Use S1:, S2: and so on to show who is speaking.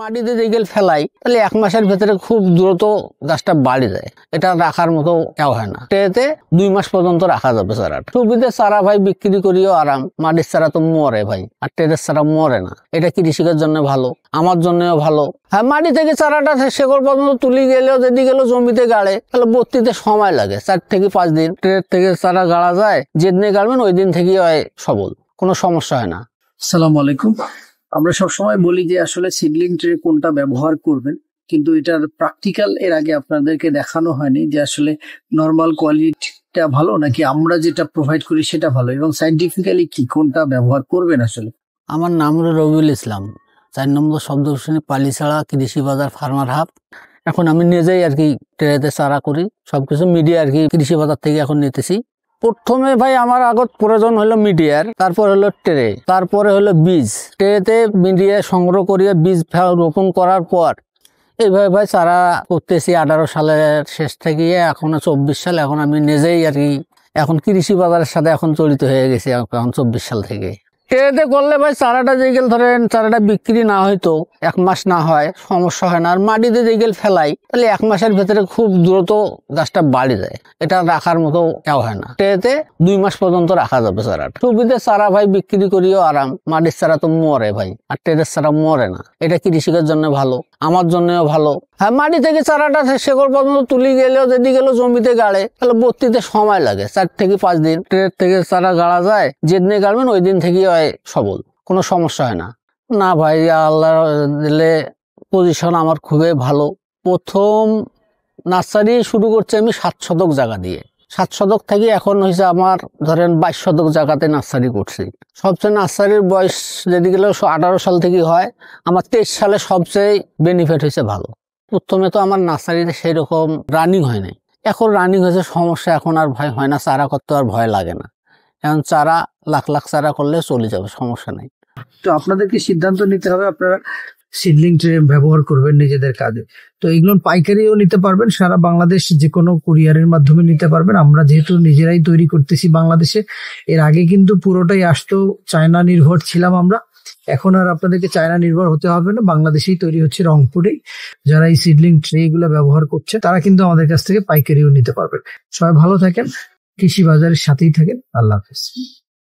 S1: মাটিতে যেগুলো ফেলাই তাহলে এক মাসের ভেতরে খুব দ্রুত গাছটা বাড়ি যায় এটা রাখার মতো কেউ হয় না এতে দুই মাস পর্যন্ত রাখা যাবে চারাটা সুবিধে চারা ভাই বিক্রি করিও আরাম মাটির চারা তো মরে ভাই আর টেরের চারা মরে না এটা কৃষিকার জন্য ভালো আমার জন্যও ভালো হ্যাঁ মাটি থেকে চারাটা শেকড় পর্যন্ত তুলি গেলেও যদি গেল জমিতে গাড়ে তাহলে বত্রিতে সময় লাগে চার থেকে পাঁচ দিন ট্রেনের থেকে চারা গাড়া যায় যেদিনে গাড়বেন ওই দিন থেকেই হয় সবল কোনো সমস্যা হয় না
S2: সালাম আলাইকুম আমরা সবসময় বলি যে আসলে সিডলিং ট্রে কোনটা ব্যবহার করবেন কিন্তু এটার প্র্যাকটিক্যাল এর আগে আপনাদেরকে দেখানো হয়নি যে আসলে নর্মাল কোয়ালিটিটা ভালো নাকি আমরা যেটা প্রোভাইড করি সেটা ভালো এবং সাইন্টিফিক্যালি কি কোনটা ব্যবহার করবেন আসলে আমার নাম হলো রবিউল ইসলাম চার নম্বর শব্দ
S1: পালিছাড়া কৃষি বাজার ফার্মার হাব এখন আমি নিজেই আর কি ট্রেতে চারা করি সবকিছু মিডিয়া আর কি কৃষি বাজার থেকে এখন নিতেছি প্রথমে ভাই আমার আগত প্রয়োজন হলো মিডিয়ার তারপর হলো ট্রে তারপরে হলো বীজ ট্রেতে মিডিয়া সংগ্রহ করিয়ে বীজ রোপণ করার পর এইভাবে ভাই চারা করতেছি আঠারো সালের শেষ থেকে এখন চব্বিশ সাল এখন আমি নিজেই আর কি এখন কৃষি বাজারের সাথে এখন চলিত হয়ে গেছি এখন চব্বিশ সাল থেকে এতে করলে ভাই চারাটা যেগেল ধরেন চারাটা বিক্রি না হয়তো এক মাস না হয় সমস্যা হয় না আর মাটিতে যেগেল ফেলাই তাহলে এক মাসের ভেতরে খুব দ্রুত গাছটা বাড়ি যায় এটা রাখার মতো এও হয় না এতে দুই মাস পর্যন্ত রাখা যাবে চারাটা সুবিধে চারা ভাই বিক্রি করিও আরাম মাটির চারা তো মরে ভাই আর টেরের চারা মরে না এটা কৃষিকার জন্য ভালো আমার জন্যও ভালো হ্যাঁ মাটি থেকে চারাটা শেকড় পর্যন্ত তুলি গেলেও যদি গেলো জমিতে গাড়ে তাহলে বত্রিতে সময় লাগে চার থেকে পাঁচ দিন ট্রেনের থেকে চারা গাড়া যায় যেদিনে গাড়বেন ওই দিন থেকেই হয় সবল কোনো সমস্যা হয় না না ভাই আল্লাহ দিলে পজিশন আমার খুবই ভালো প্রথম নার্সারি শুরু করছে আমি সাত শতক জায়গা দিয়ে সাত শতক থেকে এখন হয়েছে আমার ধরেন বাইশ শতক জায়গাতে নার্সারি করছি সবচেয়ে নার্সারির বয়স যদি গেলে আঠারো সাল থেকে হয় আমার তেইশ সালে সবচেয়ে বেনিফিট হয়েছে ভালো প্রথমে তো আমার নার্সারিতে সেই রকম রানিং হয় নাই এখন রানিং হয়েছে সমস্যা এখন আর ভয় হয় না চারা করতে আর ভয় লাগে না এখন চারা লাখ লাখ
S2: চারা করলে চলে যাবে সমস্যা নেই তো আপনাদেরকে সিদ্ধান্ত নিতে হবে আপনারা সিডলিং ট্রেন ব্যবহার করবেন নিজেদের কাজে তো এগুলো পাইকারিও নিতে পারবেন সারা বাংলাদেশ যে কোনো কুরিয়ারের মাধ্যমে নিতে পারবেন আমরা যেহেতু নিজেরাই তৈরি করতেছি বাংলাদেশে এর আগে কিন্তু পুরোটাই আসতো চায়না নির্ভর ছিলাম আমরা এখন আর আপনাদেরকে চায়না নির্ভর হতে হবে না বাংলাদেশেই তৈরি হচ্ছে রংপুরেই যারা এই সিডলিং ট্রে এগুলো ব্যবহার করছে তারা কিন্তু আমাদের কাছ থেকে পাইকারিও নিতে পারবেন সবাই ভালো থাকেন কৃষি বাজারের সাথেই থাকেন আল্লাহ হাফিজ